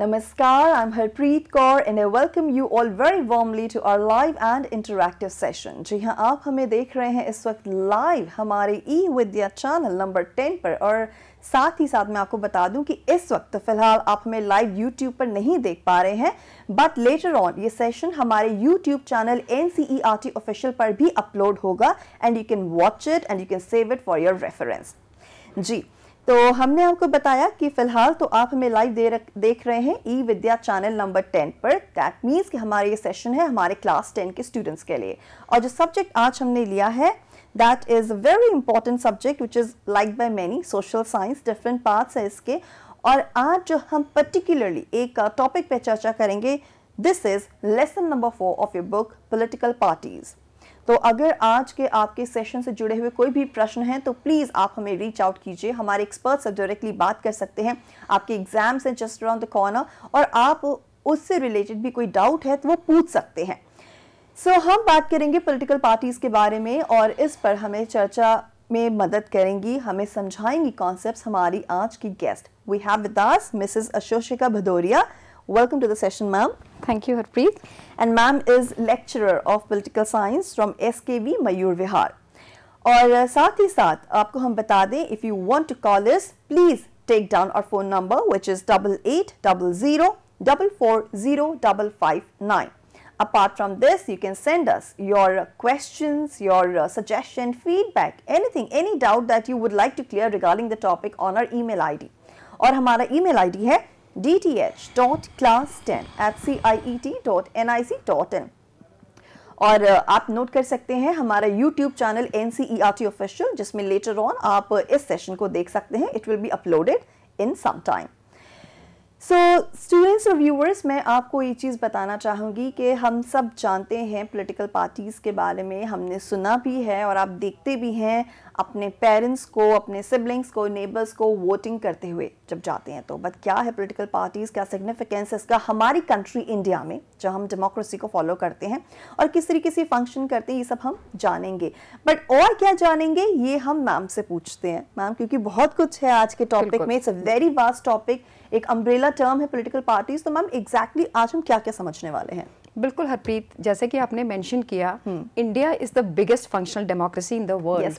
Namaskar, I'm Harpreet Kaur and I welcome you all very warmly to our live and interactive session. जी हाँ आप हमें देख रहे हैं इस वक्त लाइव हमारे ई विद्या चैनल नंबर 10 पर और साथ ही साथ मैं आपको बता दूं कि इस वक्त तो फिलहाल आप हमें लाइव यूट्यूब पर नहीं देख पा रहे हैं बट लेटर ऑन ये सेशन हमारे YouTube channel N C E R T official पर भी अपलोड होगा and you can watch it and you can save it for your reference जी तो हमने आपको बताया कि फिलहाल तो आप हमें लाइव दे रख, देख रहे हैं e Vidya channel number ten पर दैट मीन्स कि हमारे ये सेशन है हमारे क्लास टेन के स्टूडेंट्स के लिए और जो सब्जेक्ट आज हमने लिया है that is very important subject which is like by many social science different parts है इसके और आज जो हम पर्टिकुलरली एक टॉपिक uh, पे चर्चा करेंगे this is lesson number four of your book political parties तो अगर आज के आपके सेशन से जुड़े हुए कोई भी प्रश्न हैं तो प्लीज़ आप हमें रीच आउट कीजिए हमारे एक्सपर्ट से डायरेक्टली बात कर सकते हैं आपके एग्जाम्स हैं जस्ट अराउंड द कॉर्नर और आप उससे रिलेटेड भी कोई डाउट है तो वो पूछ सकते हैं सो so, हम बात करेंगे पॉलिटिकल पार्टीज़ के बारे में और इस पर हमें चर्चा में मदद करेंगी हमें समझाएंगी कॉन्सेप्ट्स हमारी आज की guest we have with Mrs Ashoshika Bhadauria Welcome to the session, ma'am. Thank you, Harpreet. And ma'am is lecturer of political science from SKB Mayur Vihar. Or, uh, साथ ही साथ आपको हम you. दें if you want to call us please take down our phone number which is double apart from this you can send us your questions your uh, suggestion feedback anything any doubt that you would like to clear regarding the topic on our email id And our email id is. dth.class10@ciet.nic.in e और uh, आप note कर सकते हैं हमारा YouTube channel N C E R T official जिसमें later on आप uh, इस session को देख सकते हैं it will be uploaded in some time so students और व्यूवर्स मैं आपको ये चीज़ बताना चाहूँगी कि हम सब जानते हैं पॉलिटिकल पार्टीज़ के बारे में हमने सुना भी है और आप देखते भी हैं अपने पेरेंट्स को अपने सिबलिंग्स को नेबर्स को वोटिंग करते हुए जब जाते हैं तो बट क्या है पोलिटिकल पार्टीज़ क्या सिग्निफिकेंस है इसका हमारी कंट्री इंडिया में जो हम डेमोक्रेसी को फॉलो करते हैं और किस तरीके से फंक्शन करते हैं ये सब हम जानेंगे बट और क्या जानेंगे ये हम मैम से पूछते हैं मैम क्योंकि बहुत कुछ है आज के टॉपिक में it's a very vast topic एक अम्ब्रेला टर्म है पोलिटिकल पार्टीज तो मैम एग्जैक्टली आज हम क्या क्या समझने वाले हैं बिल्कुल हरप्रीत जैसे कि आपने मेंशन किया India is the biggest functional democracy in the world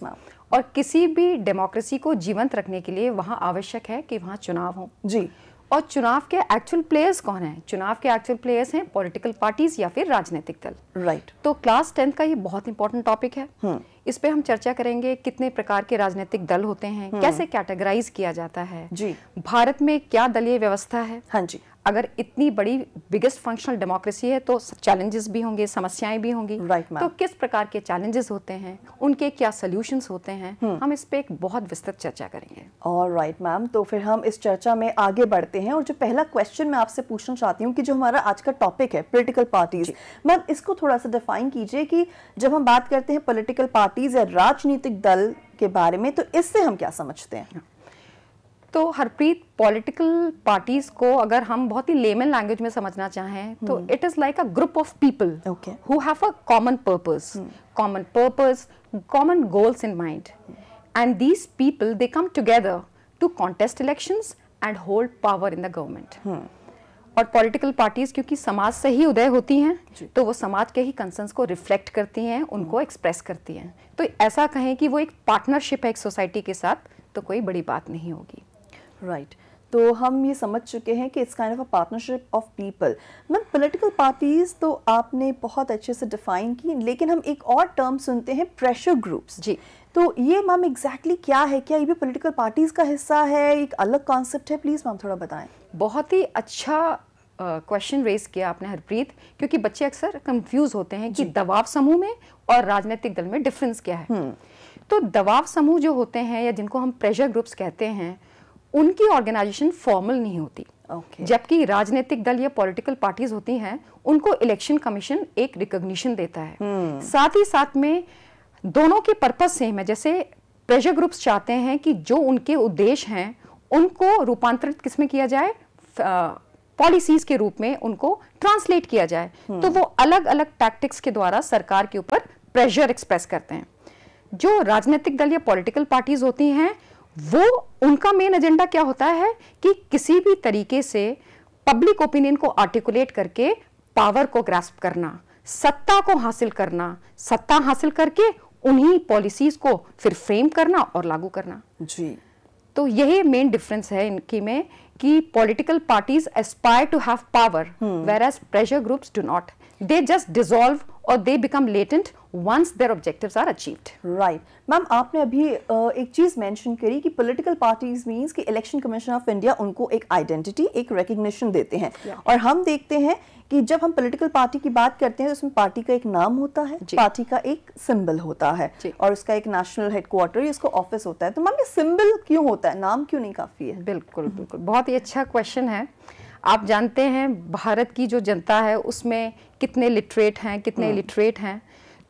और किसी भी डेमोक्रेसी को जीवंत रखने के लिए वहाँ आवश्यक है कि वहाँ चुनाव हो जी और चुनाव के एक्चुअल प्लेयर्स कौन हैं चुनाव के एक्चुअल प्लेयर्स हैं पॉलिटिकल पार्टीज या फिर राजनीतिक दल राइट right. तो क्लास टेंथ का ये बहुत इंपॉर्टेंट टॉपिक है hmm. इस पे हम चर्चा करेंगे कितने प्रकार के राजनीतिक दल होते हैं hmm. कैसे कैटेगराइज किया जाता है जी भारत में क्या दलीय व्यवस्था है हाँ जी अगर इतनी बड़ी बिगेस्ट फंक्शनल डेमोक्रेसी है तो चैलेंजेस भी होंगे समस्याएं भी होंगी right, तो किस प्रकार के चैलेंजेस होते हैं उनके क्या सोल्यूशन होते हैं hmm. हम इस पर एक बहुत विस्तृत चर्चा करेंगे और राइट मैम तो फिर हम इस चर्चा में आगे बढ़ते हैं और जो पहला क्वेश्चन मैं आपसे पूछना चाहती हूँ कि जो हमारा आज का टॉपिक है पोलिटिकल पार्टीज मैम इसको थोड़ा सा डिफाइन कीजिए कि जब हम बात करते हैं पोलिटिकल पार्टीज या राजनीतिक दल के बारे में तो इससे हम क्या समझते हैं तो हरप्रीत पॉलिटिकल पार्टीज को अगर हम बहुत ही लेमन लैंग्वेज में समझना चाहें तो it is like a group of people who have a common purpose common purpose common goals in mind and these people they come together to contest elections and hold power in the government और political parties क्योंकि समाज से ही उदय होती हैं तो वो समाज के ही कंसर्न्स को रिफ्लेक्ट करती हैं उनको एक्सप्रेस हम्म। करती हैं तो ऐसा कहें कि वो एक पार्टनरशिप है एक सोसाइटी के साथ तो कोई बड़ी बात नहीं होगी राइट right. तो हम ये समझ चुके हैं कि it's kind of a partnership of people ma'am political parties तो आपने बहुत अच्छे से डिफाइन की लेकिन हम एक और टर्म सुनते हैं प्रेशर ग्रुप्स जी तो ये मैम एग्जैक्टली क्या है क्या ये भी पॉलिटिकल पार्टीज़ का हिस्सा है एक अलग कॉन्सेप्ट है प्लीज़ मैम थोड़ा बताएं बहुत ही अच्छा क्वेश्चन रेज किया आपने हरप्रीत क्योंकि बच्चे अक्सर कंफ्यूज होते हैं कि दबाव समूह में और राजनीतिक दल में डिफरेंस क्या है हम्म। तो दबाव समूह जो होते हैं या जिनको हम प्रेशर ग्रुप्स कहते हैं उनकी ऑर्गेनाइजेशन फॉर्मल नहीं होती okay. जबकि राजनीतिक दल या पॉलिटिकल पार्टीज होती हैं उनको इलेक्शन कमीशन एक रिकॉग्निशन देता है hmm. साथ ही साथ में दोनों के पर्पज सेम है जैसे प्रेशर ग्रुप्स चाहते हैं कि जो उनके उद्देश्य हैं उनको रूपांतरित किसमें किया जाए पॉलिसीज के रूप में उनको ट्रांसलेट किया जाए hmm. तो वो अलग अलग टैक्टिक्स के द्वारा सरकार के ऊपर प्रेशर एक्सप्रेस करते हैं जो राजनीतिक दल या पॉलिटिकल पार्टीज होती हैं वो उनका मेन एजेंडा क्या होता है कि किसी भी तरीके से पब्लिक ओपिनियन को आर्टिकुलेट करके पावर को ग्रास्प करना सत्ता को हासिल करना सत्ता हासिल करके उन्हीं पॉलिसीज को फिर फ्रेम करना और लागू करना जी तो यही मेन डिफरेंस है इनकी में कि political parties aspire to have power whereas pressure groups do not they just dissolve और they become latent once their objectives are achieved right ma'am आपने अभी एक चीज मेंशन करी कि पॉलिटिकल पार्टीज मींस कि इलेक्शन कमीशन ऑफ इंडिया उनको एक आइडेंटिटी एक रिकग्निशन देते हैं yeah. और हम देखते हैं कि जब हम पॉलिटिकल पार्टी की बात करते हैं तो उसमें पार्टी का एक नाम होता है पार्टी का एक सिंबल होता है और उसका एक नेशनल हेडक्वार्टर या उसका ऑफिस होता है तो मैम ये सिंबल क्यों होता है नाम क्यों नहीं काफी है बिल्कुल बिल्कुल बहुत ही अच्छा क्वेश्चन है आप जानते हैं भारत की जो जनता है उसमें कितने लिटरेट हैं कितने लिटरेट हम्म। हैं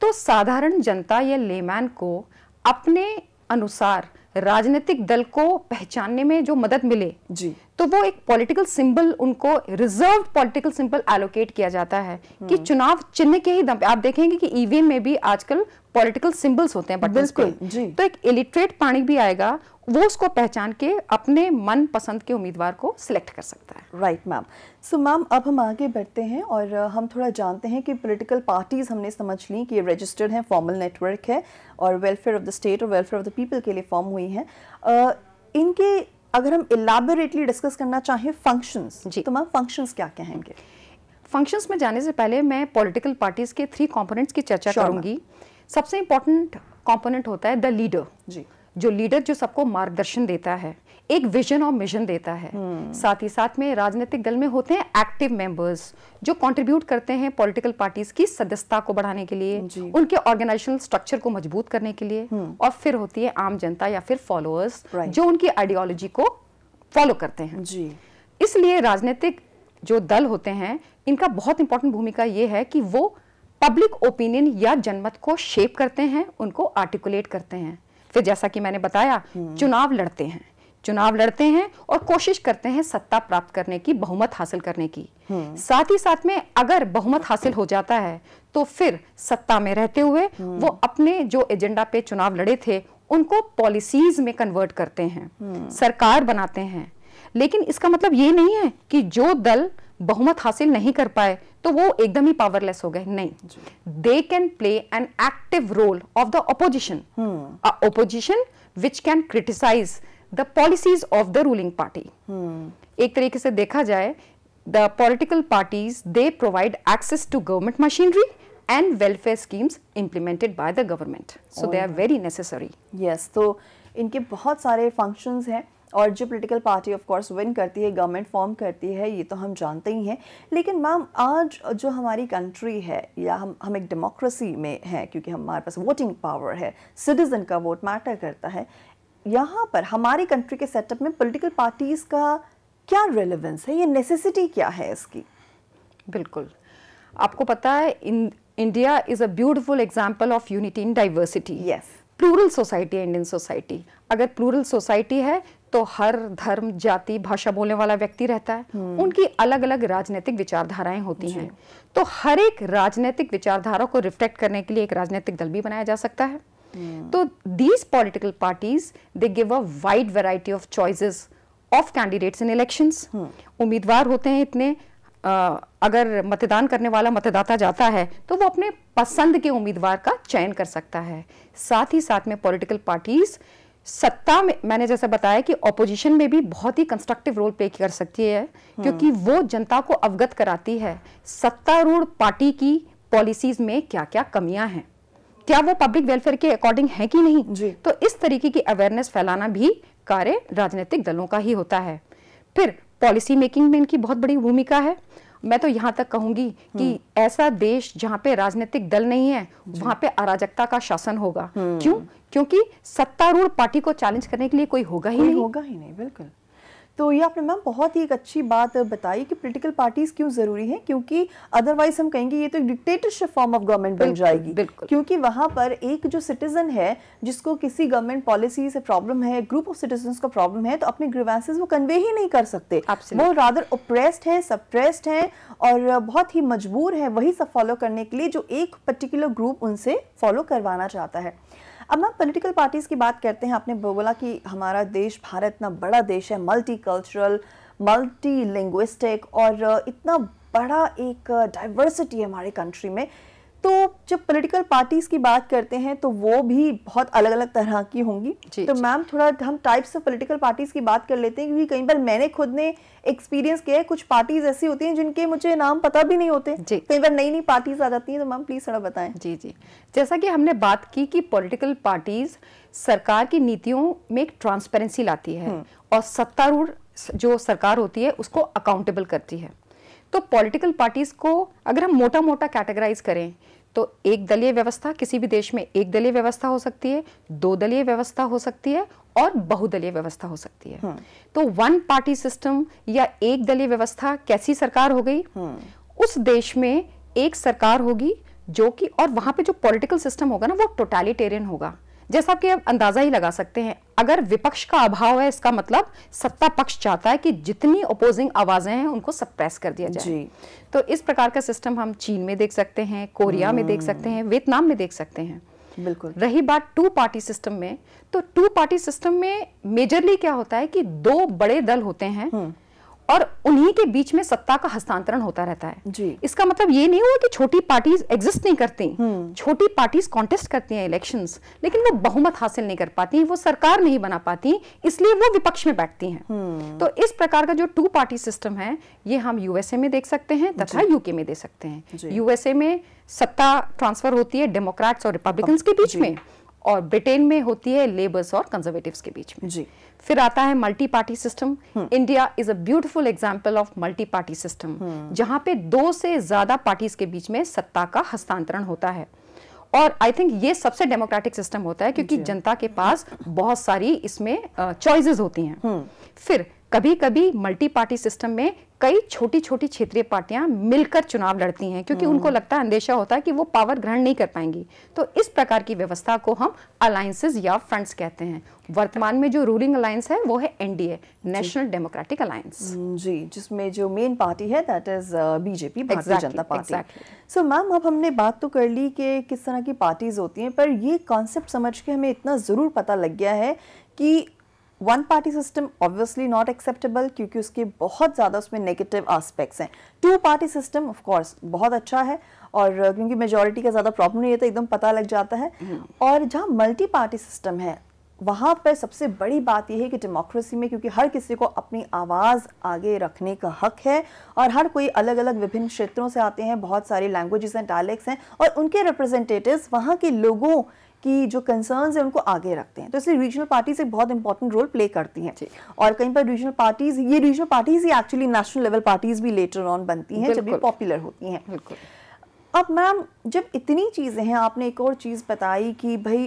तो साधारण जनता या लेमैन को अपने अनुसार राजनीतिक दल को पहचानने में जो मदद मिले जी तो वो एक पॉलिटिकल सिंबल उनको रिजर्व पॉलिटिकल सिंबल एलोकेट किया जाता है कि हम्म। चुनाव चिन्ह के ही दम पे आप देखेंगे कि ईवीएम e में भी आजकल पॉलिटिकल सिंबल्स होते हैं बटन पे तो एक इलिटरेट प्राणी भी आएगा वो उसको पहचान के अपने मन पसंद के उम्मीदवार को सिलेक्ट कर सकता है राइट मैम सो मैम अब हम आगे बढ़ते हैं और हम थोड़ा जानते हैं कि पॉलिटिकल पार्टीज़ हमने समझ ली कि ये रजिस्टर्ड हैं फॉर्मल नेटवर्क है और वेलफेयर ऑफ द स्टेट और वेलफेयर ऑफ द पीपल के लिए फॉर्म हुई हैं इनके अगर हम इलाबोरेटली डिस्कस करना चाहें फंक्शंस तो मैम फंक्शंस क्या कहेंगे फंक्शंस में जाने से पहले मैं पॉलिटिकल पार्टीज़ के थ्री कॉम्पोनेंट्स की चर्चा sure, सबसे इम्पोर्टेंट कॉम्पोनेंट होता है द लीडर जी जो लीडर जो सबको मार्गदर्शन देता है एक विजन और मिशन देता है hmm. साथ ही साथ में राजनीतिक दल में होते हैं एक्टिव मेंबर्स जो कंट्रीब्यूट करते हैं पॉलिटिकल पार्टीज की सदस्यता को बढ़ाने के लिए उनके ऑर्गेनाइजेशनल स्ट्रक्चर को मजबूत करने के लिए hmm. और फिर होती है आम जनता या फिर फॉलोअर्स right. जो उनकी आइडियोलॉजी को फॉलो करते हैं जी इसलिए राजनीतिक जो दल होते हैं इनका बहुत इंपॉर्टेंट भूमिका ये है कि वो पब्लिक ओपिनियन या जनमत को शेप करते हैं उनको आर्टिकुलेट करते हैं फिर जैसा कि मैंने बताया हम्म। चुनाव लड़ते हैं चुनाव लड़ते हैं और कोशिश करते हैं सत्ता प्राप्त करने की बहुमत हासिल करने की हम्म। साथ ही साथ में अगर बहुमत हासिल हो जाता है तो फिर सत्ता में रहते हुए हम्म। वो अपने जो एजेंडा पे चुनाव लड़े थे उनको पॉलिसीज में कन्वर्ट करते हैं सरकार बनाते हैं लेकिन इसका मतलब ये नहीं है कि जो दल बहुमत हासिल नहीं कर पाए तो वो एकदम ही पावरलेस हो गए नहीं they can play an active role of the opposition opposition which can criticise the policies of the ruling party एक तरीके से देखा जाए the political parties they provide access to government machinery and welfare schemes implemented by the government so they are very necessary yes तो इनके बहुत सारे functions हैं और जो political party of course win करती है गवर्नमेंट फॉर्म करती है ये तो हम जानते ही हैं लेकिन मैम आज जो हमारी कंट्री है या हम हम एक डेमोक्रेसी में हैं क्योंकि हमारे पास वोटिंग पावर है सिटीज़न का वोट मैटर करता है यहाँ पर हमारी कंट्री के सेटअप में पोलिटिकल पार्टीज़ का क्या रेलिवेंस है ये नेसेसिटी क्या है इसकी बिल्कुल आपको पता है in India is a beautiful example of unity in diversity yes plural society है इंडियन सोसाइटी अगर प्लूरल सोसाइटी है तो हर धर्म जाति भाषा बोलने वाला व्यक्ति रहता है हम्म। उनकी अलग अलग राजनीतिक विचारधाराएं होती हैं तो हर एक राजनीतिक विचारधारा को रिफ्लेक्ट करने के लिए एक राजनीतिक दल भी बनाया जा सकता है हम्म। तो these political parties they give a wide variety of choices of candidates in elections उम्मीदवार होते हैं इतने आ, अगर मतदान करने वाला मतदाता जाता है तो वो अपने पसंद के उम्मीदवार का चयन कर सकता है साथ ही साथ में पॉलिटिकल पार्टीज़ सत्ता में मैंने जैसे बताया कि ऑपोजिशन में भी बहुत ही कंस्ट्रक्टिव रोल प्ले कर सकती है क्योंकि हम्म। वो जनता को अवगत कराती है सत्तारूढ़ पार्टी की पॉलिसीज में क्या क्या कमियां हैं क्या वो पब्लिक वेलफेयर के अकॉर्डिंग है कि नहीं तो इस तरीके की अवेयरनेस फैलाना भी कार्य राजनीतिक दलों का ही होता है फिर पॉलिसी मेकिंग में इनकी बहुत बड़ी भूमिका है मैं तो यहाँ तक कहूंगी कि हम्म। ऐसा देश जहाँ पे राजनीतिक दल नहीं है वहां पे अराजकता का शासन होगा हम्म। क्यों क्योंकि सत्तारूढ़ पार्टी को चैलेंज करने के लिए कोई होगा ही नहीं होगा ही नहीं बिल्कुल तो ये आपने मैम बहुत ही एक अच्छी बात बताई कि पोलिटिकल पार्टीज क्यों ज़रूरी है क्योंकि अदरवाइज हम कहेंगे ये तो एक डिक्टेटरशिप फॉर्म ऑफ गवर्नमेंट बन जाएगी क्योंकि वहाँ पर एक जो सिटीज़न है जिसको किसी गवर्नमेंट पॉलिसी से प्रॉब्लम है ग्रुप ऑफ सिटीजन का प्रॉब्लम है तो अपने ग्रीवेंसेज वो कन्वे ही नहीं कर सकते वो रादर ओप्रेस्ड है सप्रेस्ड हैं और बहुत ही मजबूर हैं वही सब फॉलो करने के लिए जो एक पर्टिकुलर ग्रुप उनसे फॉलो करवाना चाहता है अब मैम पॉलिटिकल पार्टीज़ की बात करते हैं आपने बोला कि हमारा देश भारत इतना बड़ा देश है मल्टी कल्चरल मल्टी लिंग्विस्टिक और इतना बड़ा एक डाइवर्सिटी है हमारे कंट्री में तो जब पॉलिटिकल पार्टीज की बात करते हैं तो वो भी बहुत अलग अलग तरह की होंगी तो मैम थोड़ा हम टाइप्स ऑफ पॉलिटिकल पार्टीज की बात कर लेते हैं क्योंकि कई बार मैंने खुद ने एक्सपीरियंस किया है कुछ पार्टीज ऐसी होती हैं जिनके मुझे नाम पता भी नहीं होते कई बार नई नई पार्टीज आ जाती हैं तो मैम प्लीज थोड़ा बताएं जी जी जैसा कि हमने बात की कि पॉलिटिकल पार्टीज सरकार की नीतियों में एक ट्रांसपेरेंसी लाती है हम्म। और सत्तारूढ़ जो सरकार होती है उसको अकाउंटेबल करती है तो पॉलिटिकल पार्टीज़ को अगर हम मोटा मोटा कैटेगराइज करें तो एक दलीय व्यवस्था किसी भी देश में एक दलीय व्यवस्था हो सकती है दो दलीय व्यवस्था हो सकती है और बहुदलीय व्यवस्था हो सकती है हाँ। तो वन पार्टी सिस्टम या एक दलीय व्यवस्था कैसी सरकार हो गई हाँ। उस देश में एक सरकार होगी जो कि और वहां पे जो पॉलिटिकल सिस्टम होगा ना वो टोटालिटेरियन होगा जैसा कि आप अंदाजा ही लगा सकते हैं अगर विपक्ष का अभाव है इसका मतलब सत्ता पक्ष चाहता है कि जितनी अपोजिंग आवाजें हैं उनको सप्रेस कर दिया जाए तो इस प्रकार का सिस्टम हम चीन में देख सकते हैं कोरिया में देख सकते हैं हम्म। वियतनाम में देख सकते हैं बिल्कुल रही बात टू पार्टी सिस्टम में तो टू पार्टी सिस्टम में मेजरली क्या होता है कि दो बड़े दल होते हैं हम्म। और उन्हीं के बीच में सत्ता का हस्तांतरण होता रहता है जी इसका मतलब ये नहीं हुआ कि छोटी पार्टीज एग्जिस्ट नहीं करती हम्म। छोटी पार्टीज कॉन्टेस्ट करती हैं इलेक्शंस लेकिन वो बहुमत हासिल नहीं कर पाती वो सरकार नहीं बना पाती इसलिए वो विपक्ष में बैठती हैं हम्म। तो इस प्रकार का जो टू पार्टी सिस्टम है ये हम यूएसए में देख सकते हैं तथा यूके में देख सकते हैं यूएसए में सत्ता ट्रांसफर होती है डेमोक्रेट्स और रिपब्लिकन के बीच में और ब्रिटेन में होती है लेबर्स और कंजर्वेटिव के बीच में जी फिर आता है multi party system India is a beautiful example of multi party system जहां पे दो से ज्यादा पार्टीज के बीच में सत्ता का हस्तांतरण होता है और आई थिंक ये सबसे डेमोक्रेटिक सिस्टम होता है क्योंकि जनता के पास बहुत सारी इसमें चॉइसेस होती हैं हम्म। फिर कभी कभी मल्टी पार्टी सिस्टम में कई छोटी छोटी क्षेत्रीय पार्टियां मिलकर चुनाव लड़ती हैं क्योंकि उनको हम्म। लगता है अंदेशा होता है कि वो पावर ग्रहण नहीं कर पाएंगी तो इस प्रकार की व्यवस्था को हम अलायंसेज या फ्रंट्स कहते हैं वर्तमान में जो रूलिंग अलायंस है वो है एनडीए नेशनल डेमोक्रेटिक अलायंस जी जिसमें जो मेन पार्टी है that is BJP Bharatiya Janata party so ma'am अब हमने बात तो कर ली कि किस तरह की पार्टीज होती हैं पर ये कॉन्सेप्ट समझ के हमें इतना ज़रूर पता लग गया है कि one party system obviously not acceptable क्योंकि उसके बहुत ज़्यादा उसमें नेगेटिव आस्पेक्ट्स हैं two party system of course बहुत अच्छा है और क्योंकि मेजोरिटी का ज़्यादा प्रॉब्लम नहीं रहता एकदम पता लग जाता है हम्म। और जहाँ मल्टी पार्टी सिस्टम है वहाँ पर सबसे बड़ी बात यह है कि डेमोक्रेसी में क्योंकि हर किसी को अपनी आवाज़ आगे रखने का हक है और हर कोई अलग अलग विभिन्न क्षेत्रों से आते हैं बहुत सारी लैंग्वेजेस एंड डायलैक्ट्स हैं और उनके रिप्रेजेंटेटिव्स वहाँ के लोगों की जो कंसर्न्स हैं उनको आगे रखते हैं तो इसलिए रीजनल पार्टीज एक बहुत इंपॉर्टेंट रोल प्ले करती हैं और कहीं पर रीजनल पार्टीज ये रीजनल पार्टीज ही एक्चुअली नेशनल लेवल पार्टीज भी लेटर ऑन बनती हैं जब ये पॉपुलर होती हैं अब मैम जब इतनी चीज़ें हैं आपने एक और चीज़ बताई कि भाई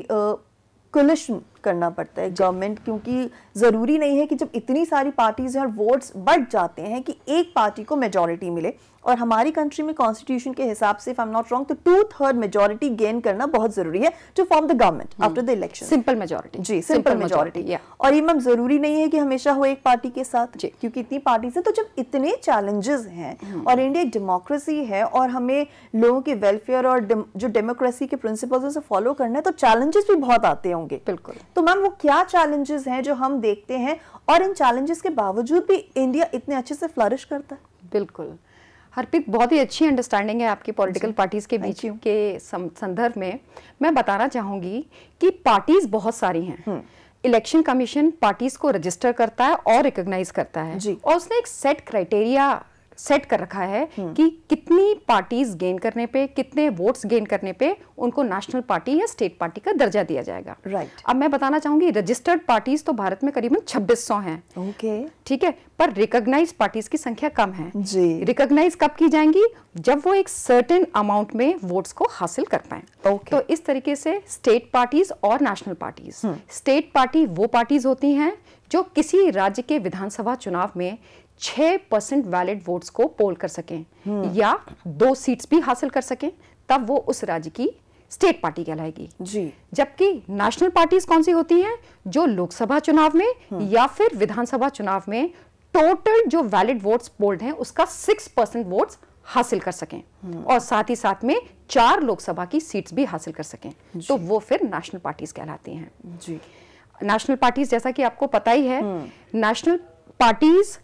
कोलिशन करना पड़ता है गवर्नमेंट क्योंकि ज़रूरी नहीं है कि जब इतनी सारी पार्टीज़ हैं और वोट्स बढ़ जाते हैं कि एक पार्टी को मेजोरिटी मिले और हमारी कंट्री में कॉन्स्टिट्यूशन के हिसाब से if I am not wrong तो टू थर्ड मेजोरिटी गेन करना बहुत जरूरी है to form the government after the election simple majority जी सिंपल मेजोरिटी और ये मैम जरूरी नहीं है कि हमेशा हो एक पार्टी के साथ जी. क्योंकि इतनी पार्टीज हैं तो जब इतने चैलेंजेस हैं हम्म। और इंडिया एक डेमोक्रेसी है और हमें लोगों के वेलफेयर और जो डेमोक्रेसी के प्रिंसिपल्स उसे फॉलो करना है तो चैलेंजेस भी बहुत आते होंगे बिल्कुल तो मैम वो क्या चैलेंजेस हैं जो हम देखते हैं और इन चैलेंजेस के बावजूद भी इंडिया इतने अच्छे से फ्लरिश करता है बिल्कुल हरप्रीत बहुत ही अच्छी अंडरस्टैंडिंग है आपकी पॉलिटिकल पार्टीज़ के बीच के संदर्भ में मैं बताना चाहूंगी कि पार्टीज़ बहुत सारी हैं इलेक्शन कमीशन पार्टीज़ को रजिस्टर करता है और रिकॉग्नाइज करता है और उसने एक सेट क्राइटेरिया सेट कर रखा है हम्म। कि कितनी पार्टीज गेन करने पे कितने वोट्स गेन करने पे उनको नेशनल पार्टी या स्टेट पार्टी का दर्जा दिया जाएगा राइट right. अब मैं बताना चाहूंगी रजिस्टर्ड पार्टीज तो भारत में करीबन 2600 हैं ओके okay. ठीक है पर रिकॉग्नाइज पार्टीज की संख्या कम है जी रिकॉग्नाइज कब की जाएंगी जब वो एक सर्टेन अमाउंट में वोट्स को हासिल कर पाए okay. तो इस तरीके से स्टेट पार्टीज और नेशनल पार्टीज स्टेट पार्टी वो पार्टीज होती हैं जो किसी राज्य के विधानसभा चुनाव में छः परसेंट वैलिड वोट्स को पोल कर सकें हम्म। या दो सीट्स भी हासिल कर सकें तब वो उस राज्य की स्टेट पार्टी कहलाएगी जी जबकि नेशनल पार्टीज कौन सी होती हैं जो लोकसभा चुनाव में हम्म। या फिर विधानसभा चुनाव में टोटल जो वैलिड वोट्स पोल्ड हैं उसका सिक्स परसेंट वोट्स हासिल कर सकें हम्म। और साथ ही साथ में चार लोकसभा की सीट्स भी हासिल कर सकें तो वो फिर नेशनल पार्टीज कहलाती हैं जी नेशनल पार्टीज जैसा कि आपको पता ही है national parties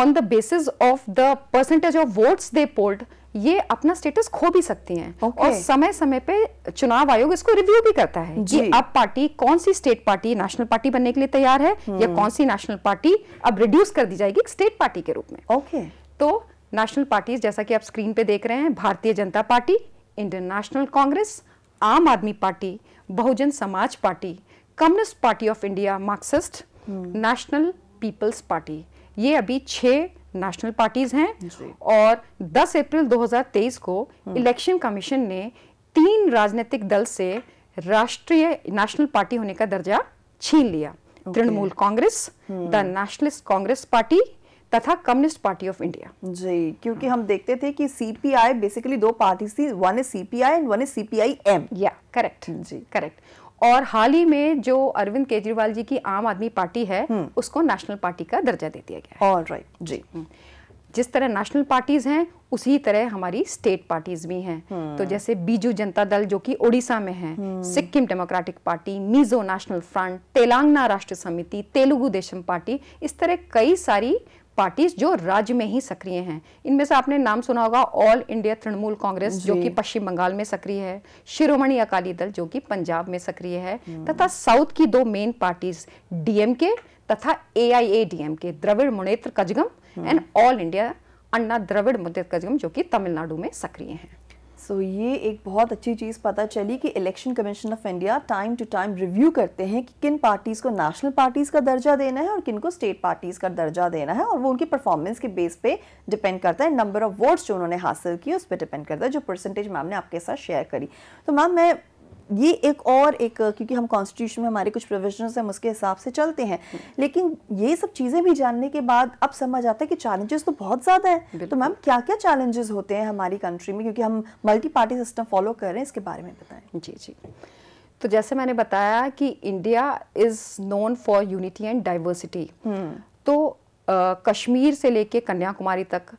on the basis of the percentage of votes they polled ये अपना स्टेटस खो भी सकती हैं okay. और समय समय पे चुनाव आयोग इसको रिव्यू भी करता है कि अब पार्टी कौन सी स्टेट पार्टी नेशनल पार्टी बनने के लिए तैयार है या हम्म। कौन सी नेशनल पार्टी अब रिड्यूस कर दी जाएगी स्टेट पार्टी के रूप में ओके okay. तो नेशनल पार्टीज जैसा कि आप स्क्रीन पे देख रहे हैं भारतीय Janata party Indian national Congress आम आदमी party Bahujan Samaj party communist party of India Marxist national people's party ये अभी छह नेशनल पार्टीज हैं और 10 अप्रैल 2023 को इलेक्शन हम्म। कमीशन ने तीन राजनीतिक दल से राष्ट्रीय नेशनल पार्टी होने का दर्जा छीन लिया Trinamool Congress the hmm. Nationalist Congress party तथा कम्युनिस्ट पार्टी ऑफ इंडिया जी क्योंकि हम देखते थे कि सीपीआई बेसिकली दो पार्टी थी one is CPI and one is CPI M या करेक्ट जी करेक्ट और हाल ही में जो अरविंद केजरीवाल जी की आम आदमी पार्टी है हम्म। उसको नेशनल पार्टी का दर्जा दे दिया गया ऑल राइट right. जी हम्म। जिस तरह नेशनल पार्टीज हैं उसी तरह हमारी स्टेट पार्टीज भी हैं हम्म। तो जैसे बीजू जनता दल जो कि ओडिशा में है Sikkim democratic party Mizo national front Telangana Rashtra Samiti Telugu Desam party इस तरह कई सारी पार्टीज जो राज्य में ही सक्रिय हैं इनमें से आपने नाम सुना होगा ऑल इंडिया तृणमूल कांग्रेस जो कि पश्चिम बंगाल में सक्रिय है शिरोमणि अकाली दल जो कि पंजाब में सक्रिय है हम्म। तथा साउथ की दो मेन पार्टीज डीएमके तथा A I A DMK Dravida Munnetra Kazhagam and all India Anna Dravida Munnetra Kazhagam जो कि तमिलनाडु में सक्रिय हैं सो so, ये एक बहुत अच्छी चीज़ पता चली कि election commission of India time to time review करते हैं कि किन पार्टीज़ को नेशनल पार्टीज़ का दर्जा देना है और किन को स्टेट पार्टीज़ का दर्जा देना है और वो उनकी परफॉर्मेंस के बेस पे डिपेंड करता है नंबर ऑफ़ वोट्स जो उन्होंने हासिल किए उस पर डिपेंड करता है जो परसेंटेज मैम ने आपके साथ शेयर करी तो मैम मैं ये एक और एक क्योंकि हम कॉन्स्टिट्यूशन में हमारे कुछ प्रोविजन हैं उसके हिसाब से चलते हैं लेकिन ये सब चीज़ें भी जानने के बाद अब समझ आता है कि चैलेंजेस तो बहुत ज़्यादा हैं तो मैम क्या क्या चैलेंजेस होते हैं हमारी कंट्री में क्योंकि हम मल्टी पार्टी सिस्टम फॉलो कर रहे हैं इसके बारे में बताएं जी जी तो जैसे मैंने बताया कि India is known for unity and diversity तो आ, कश्मीर से लेके कन्याकुमारी तक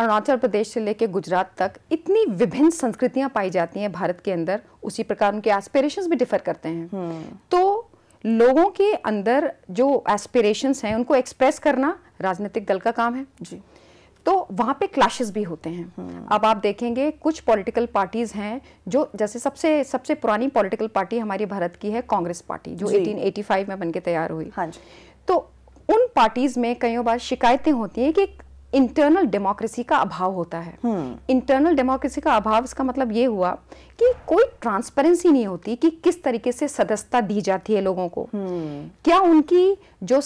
अरुणाचल प्रदेश से लेकर गुजरात तक इतनी विभिन्न संस्कृतियां पाई जाती हैं भारत के अंदर उसी प्रकार उनके एस्पिरेशंस भी डिफर करते हैं हम्म। तो लोगों के अंदर जो एस्पिरेशंस हैं उनको एक्सप्रेस करना राजनीतिक दल का काम है जी तो वहाँ पे क्लैशेस भी होते हैं हम्म। अब आप देखेंगे कुछ पॉलिटिकल पार्टीज़ हैं जो जैसे सबसे सबसे पुरानी पॉलिटिकल पार्टी हमारी भारत की है कांग्रेस पार्टी जो 1885 में बनके तैयार हुई हाँ जी तो उन पार्टीज़ में कई बार शिकायतें होती हैं कि इंटरनल डेमोक्रेसी का अभाव होता है इंटरनल हम्म। डेमोक्रेसी का अभाव इसका मतलब ये हुआ कि कोई ट्रांसपेरेंसी नहीं होती कि किस तरीके से सदस्यता दी जाती है लोगों को हम्म। क्या उनकी जो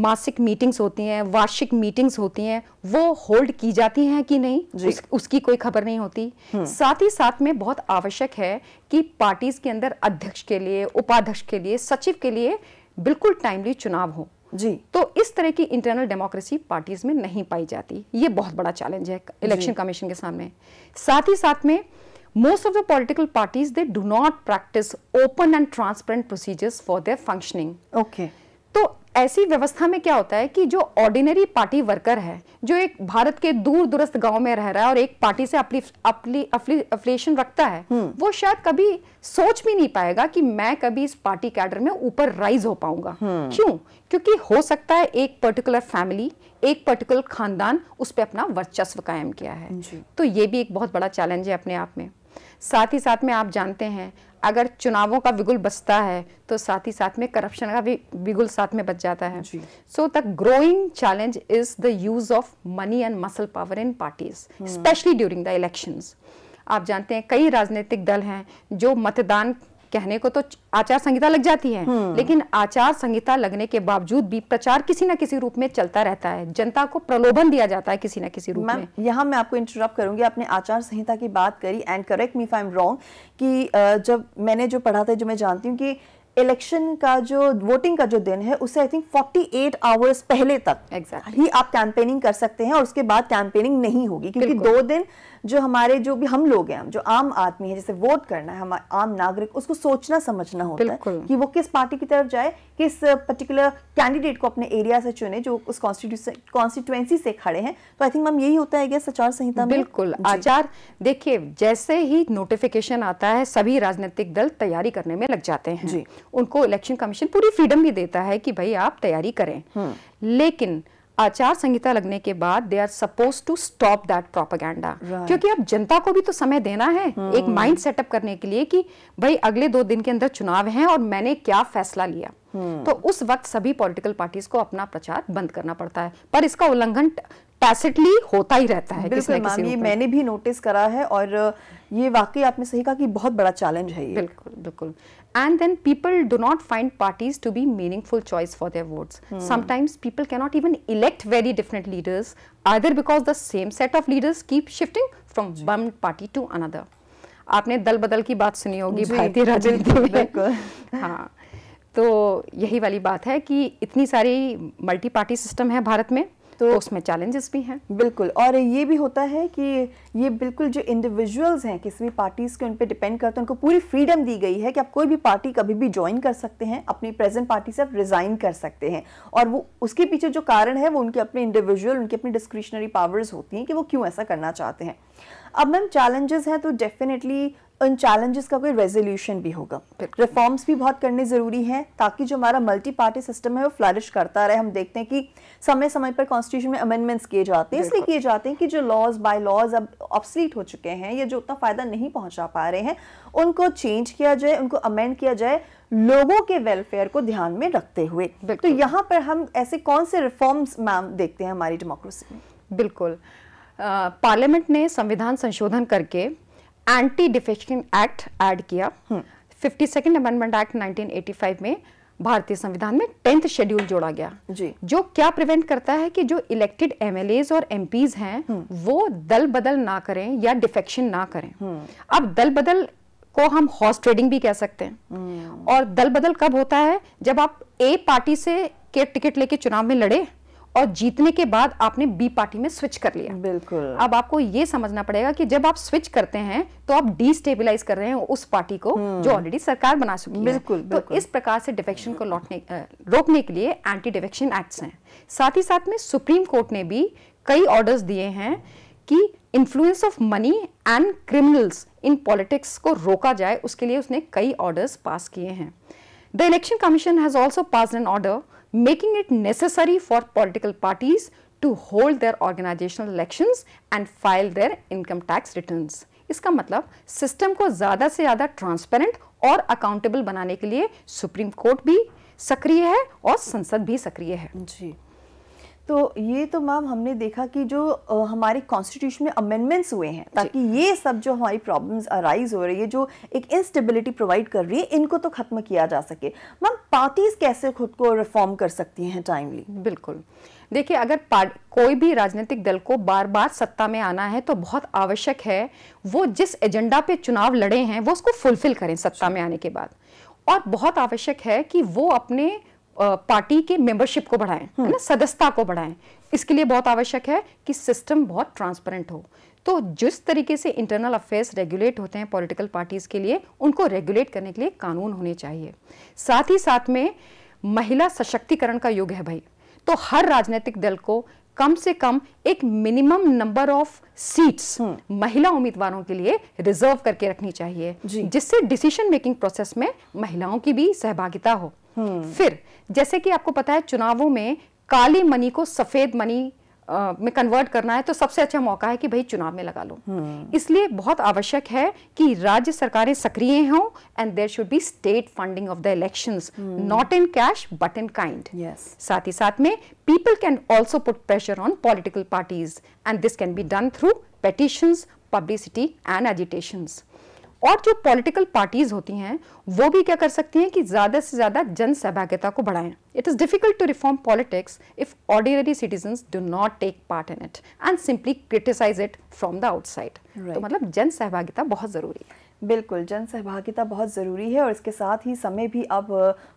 मासिक मीटिंग्स होती हैं वार्षिक मीटिंग्स होती हैं वो होल्ड की जाती हैं कि नहीं उस, उसकी कोई खबर नहीं होती हम्म। साथ ही साथ में बहुत आवश्यक है कि पार्टीज के अंदर अध्यक्ष के लिए उपाध्यक्ष के लिए सचिव के लिए बिल्कुल टाइमली चुनाव हो जी तो इस तरह की इंटरनल डेमोक्रेसी पार्टीज में नहीं पाई जाती ये बहुत बड़ा चैलेंज है इलेक्शन कमीशन के सामने साथ ही साथ में most of the political parties they do not practice open and transparent procedures for their functioning okay तो ऐसी व्यवस्था में क्या होता है कि जो ऑर्डिनरी पार्टी वर्कर है जो एक भारत के दूर दूरस्थ गांव में रह रहा है और एक पार्टी से अपनी अपनी अफिलेशन रखता है हम्म। वो शायद कभी सोच भी नहीं पाएगा कि मैं कभी इस पार्टी कैडर में ऊपर राइज हो पाऊंगा हम्म। क्यों क्योंकि हो सकता है एक पर्टिकुलर फैमिली एक पर्टिकुलर खानदान उस पर अपना वर्चस्व कायम किया है तो ये भी एक बहुत बड़ा चैलेंज है अपने आप में साथ ही साथ में आप जानते हैं अगर चुनावों का विगुल बचता है तो साथ ही साथ में करप्शन का भी विगुल साथ में बच जाता है so the growing challenge is the use of money and muscle power in parties specially during the elections आप जानते हैं कई राजनीतिक दल हैं जो मतदान कहने को तो आचार संहिता लग जाती है हम्म। लेकिन आचार संहिता लगने के बावजूद भी प्रचार किसी न किसी रूप में चलता रहता है जनता को प्रलोभन दिया जाता है किसी न किसी रूप में यहाँ मैं आपको इंटरप्ट करूंगी आपने आचार संहिता की बात करी and correct me I am wrong कि जब मैंने जो पढ़ा था जो मैं जानती हूँ कि इलेक्शन का जो वोटिंग का जो दिन है उसे आई थिंक 48 एट आवर्स पहले तक एग्जैक्ट exactly. ही आप कैंपेनिंग कर सकते हैं और उसके बाद कैंपेनिंग नहीं होगी क्योंकि दो दिन जो हमारे जो भी हम लोग हैं जो आम आदमी है जैसे वोट करना है हम आम नागरिक उसको सोचना समझना होता है कि वो किस पार्टी की तरफ जाए किस पर्टिकुलर कैंडिडेट को अपने एरिया से चुने जो उस कॉन्स्टिट्यूंसी से खड़े हैं तो आई थिंक मैम यही होता है आचार संहिता बिल्कुल आचार देखिए जैसे ही नोटिफिकेशन आता है सभी राजनीतिक दल तैयारी करने में लग जाते हैं जी उनको इलेक्शन कमीशन पूरी फ्रीडम भी देता है कि भाई आप तैयारी करें हम्म। लेकिन आचार संहिता लगने के बाद they are suppose to stop that propaganda क्योंकि अब जनता को भी तो समय देना है hmm. एक माइंड हम्म। सेटअप करने के लिए कि भाई अगले दो दिन के अंदर चुनाव हैं और मैंने क्या फैसला लिया hmm. तो उस वक्त सभी पॉलिटिकल पार्टीज को अपना प्रचार बंद करना पड़ता है पर इसका उल्लंघन टैसेटली होता ही रहता है बिल्कुल किसी ये मैंने भी नोटिस करा है और ये वाकई आपने सही कहा कि बहुत बड़ा चैलेंज है ये बिल्कुल बिल्कुल and then people do not find parties to be meaningful choice for their votes. Hmm. Sometimes people cannot even elect very different leaders either because the same set of leaders keep shifting from one party to another. आपने दल बदल की बात सुनी होगी भारतीय राजनीति में हाँ तो यही वाली बात है कि इतनी सारी मल्टी पार्टी सिस्टम है भारत में तो उसमें चैलेंजेस भी हैं बिल्कुल और ये भी होता है कि ये बिल्कुल जो इंडिविजुअल्स हैं किसी भी पार्टीज़ के उन पर डिपेंड करते हैं उनको पूरी फ्रीडम दी गई है कि आप कोई भी पार्टी कभी भी ज्वाइन कर सकते हैं अपनी प्रेजेंट पार्टी से आप रिज़ाइन कर सकते हैं और वो उसके पीछे जो कारण है वो उनके अपने इंडिविजुअल उनकी अपनी डिस्क्रिशनरी पावर्स होती हैं कि वो क्यों ऐसा करना चाहते हैं अब मैम चैलेंजेस हैं तो डेफिनेटली उन चैलेंजेस का कोई रेजोल्यूशन भी होगा रिफॉर्म्स भी बहुत करने ज़रूरी हैं ताकि जो हमारा मल्टी पार्टी सिस्टम है वो फ्लरिश करता रहे हम देखते हैं कि समय समय पर कॉन्स्टिट्यूशन में अमेंडमेंट्स किए जाते हैं इसलिए किए जाते हैं कि जो लॉज बाय लॉज अब ऑप्सलीट हो चुके हैं या जो उतना फ़ायदा नहीं पहुंचा पा रहे हैं उनको चेंज किया जाए उनको अमेंड किया जाए लोगों के वेलफेयर को ध्यान में रखते हुए तो यहाँ पर हम ऐसे कौन से रिफॉर्म्स मैम देखते हैं हमारी डेमोक्रेसी में बिल्कुल पार्लियामेंट ने संविधान संशोधन करके एंटी डिफेक्शन एक्ट ऐड किया हम्म। फिफ्टी सेकेंड अमेंडमेंट एक्ट 1985 में भारतीय संविधान में टेंथ शेड्यूल जोड़ा गया जी जो क्या प्रिवेंट करता है कि जो इलेक्टेड एमएलएज और एमपीज हैं हम्म। वो दल बदल ना करें या डिफेक्शन ना करें हम्म। अब दल बदल को हम हॉर्स ट्रेडिंग भी कह सकते हैं और दल बदल कब होता है जब आप ए पार्टी से के टिकट लेके चुनाव में लड़े और जीतने के बाद आपने बी पार्टी में स्विच कर लिया बिल्कुल अब आपको ये समझना पड़ेगा कि जब आप स्विच करते हैं तो आप डिस्टेबिलाईज कर रहे हैं उस पार्टी को हम्म। जो ऑलरेडी सरकार बना चुकी है बिल्कुल, तो इस प्रकार से डिफेक्शन को लौटने रोकने के लिए एंटी डिफेक्शन एक्ट्स हैं साथ ही साथ में सुप्रीम कोर्ट ने भी कई ऑर्डर्स दिए हैं कि influence of money and criminals in politics को रोका जाए उसके लिए उसने कई ऑर्डर्स पास किए हैं the election commission has also pass an order making it necessary for political parties to hold their organizational elections and file their income tax returns. इसका मतलब सिस्टम को ज़्यादा से ज़्यादा ट्रांसपेरेंट और अकाउंटेबल बनाने के लिए सुप्रीम कोर्ट भी सक्रिय है और संसद भी सक्रिय है जी तो ये तो मैम हमने देखा कि जो हमारे कॉन्स्टिट्यूशन में अमेंडमेंट्स हुए हैं ताकि ये सब जो हमारी प्रॉब्लम्स अराइज हो रही है जो एक इंस्टेबिलिटी प्रोवाइड कर रही है इनको तो खत्म किया जा सके मैम पार्टीज कैसे खुद को रिफॉर्म कर सकती हैं टाइमली बिल्कुल देखिए अगर कोई भी राजनीतिक दल को बार बार सत्ता में आना है तो बहुत आवश्यक है वो जिस एजेंडा पे चुनाव लड़े हैं वो उसको फुलफिल करें सत्ता में आने के बाद और बहुत आवश्यक है कि वो अपने पार्टी के मेंबरशिप को बढ़ाएं है ना हम्म। सदस्यता को बढ़ाएं इसके लिए बहुत आवश्यक है कि सिस्टम बहुत ट्रांसपेरेंट हो तो जिस तरीके से इंटरनल अफेयर्स रेगुलेट होते हैं पॉलिटिकल पार्टीज़ के लिए उनको रेगुलेट करने के लिए कानून होने चाहिए साथ ही साथ में महिला सशक्तिकरण का युग है भाई तो हर राजनीतिक दल को कम से कम एक मिनिमम नंबर ऑफ सीट्स महिला उम्मीदवारों के लिए रिजर्व करके रखनी चाहिए जिससे डिसीजन मेकिंग प्रोसेस में महिलाओं की भी सहभागिता हो फिर जैसे कि आपको पता है चुनावों में काली मनी को सफेद मनी आ, में कन्वर्ट करना है तो सबसे अच्छा मौका है कि भाई चुनाव में लगा लो हम्म। इसलिए बहुत आवश्यक है कि राज्य सरकारें सक्रिय हों and there should be state funding of the election not in cash but in kind साथ ही साथ में people can also put pressure on political parties and this can be done through petitions publicity and agitations और जो political parties होती हैं वो भी क्या कर सकती हैं कि ज़्यादा से ज़्यादा जन सहभागिता को बढ़ाएं it is difficult to reform politics if ordinary citizens do not take part in it and simply criticise it from the outside तो मतलब जन सहभागिता बहुत ज़रूरी है बिल्कुल जन सहभागिता बहुत ज़रूरी है और इसके साथ ही समय भी अब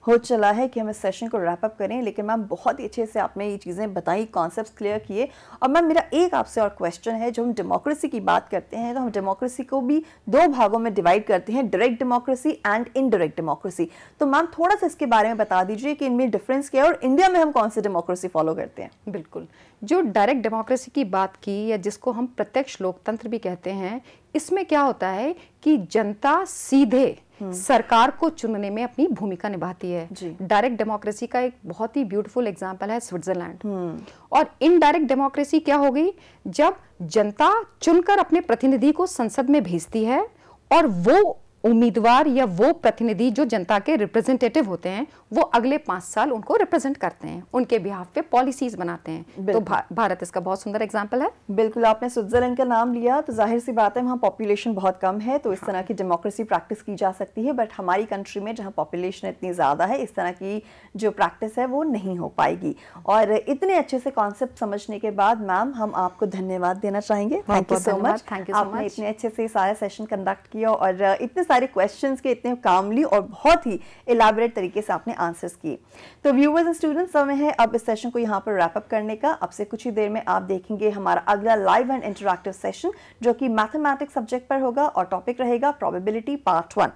हो चला है कि हम इस सेशन को रैपअप करें लेकिन मैम बहुत ही अच्छे से आपने ये चीज़ें बताई कॉन्सेप्ट क्लियर किए और मैम मेरा एक आपसे और क्वेश्चन है जो हम डेमोक्रेसी की बात करते हैं तो हम डेमोक्रेसी को भी दो भागों में डिवाइड करते हैं direct democracy and indirect democracy तो मैम थोड़ा सा इसके बारे में बता दीजिए कि इनमें डिफरेंस क्या है और इंडिया में हम कौन सी डेमोक्रेसी फॉलो करते हैं बिल्कुल जो डायरेक्ट डेमोक्रेसी की बात की या जिसको हम प्रत्यक्ष लोकतंत्र भी कहते हैं इसमें क्या होता है कि जनता सीधे हम्म। सरकार को चुनने में अपनी भूमिका निभाती है डायरेक्ट डेमोक्रेसी का एक बहुत ही ब्यूटीफुल एग्जाम्पल है स्विट्जरलैंड हम्म। और इनडायरेक्ट डेमोक्रेसी क्या हो गई जब जनता चुनकर अपने प्रतिनिधि को संसद में भेजती है और वो उम्मीदवार या वो प्रतिनिधि जो जनता के रिप्रेजेंटेटिव होते हैं वो अगले पांच साल उनको रिप्रेजेंट करते हैं उनके बिहाफ पे पॉलिसीज बनाते हैं तो भा, भारत इसका बहुत सुंदर एग्जाम्पल है बिल्कुल आपने स्विट्जरलैंड का नाम लिया तो जाहिर सी बात है वहाँ पॉपुलेशन बहुत कम है तो इस हाँ। तरह की डेमोक्रेसी प्रैक्टिस की जा सकती है बट हमारी कंट्री में जहाँ पॉपुलेशन इतनी ज़्यादा है इस तरह की जो प्रैक्टिस है वो नहीं हो पाएगी और इतने अच्छे से कॉन्सेप्ट समझने के बाद मैम हम आपको धन्यवाद देना चाहेंगे thank you so much thank you so much इतने अच्छे से सारा सेशन कंडक्ट किया और इतने सारे क्वेश्चन के इतने कामली और बहुत ही इलाबरेट तरीके से आपने आंसर्स किए तो व्यूवर्स एंड स्टूडेंट्स समय है अब इस सेशन को यहाँ पर रैपअप करने का अब से कुछ ही देर में आप देखेंगे हमारा अगला लाइव एंड इंटरक्टिव सेशन जो कि मैथमेटिक्स सब्जेक्ट पर होगा और टॉपिक रहेगा प्रॉबेबिलिटी पार्ट वन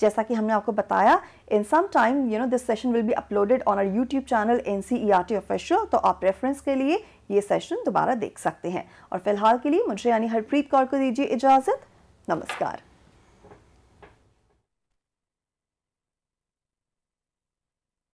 जैसा कि हमने आपको बताया इन in some time you know this session will be uploaded on our YouTube channel NCERT official तो आप रेफरेंस के लिए ये सेशन दोबारा देख सकते हैं और फिलहाल के लिए मुझे यानी हरप्रीत कौर को दीजिए इजाज़त नमस्कार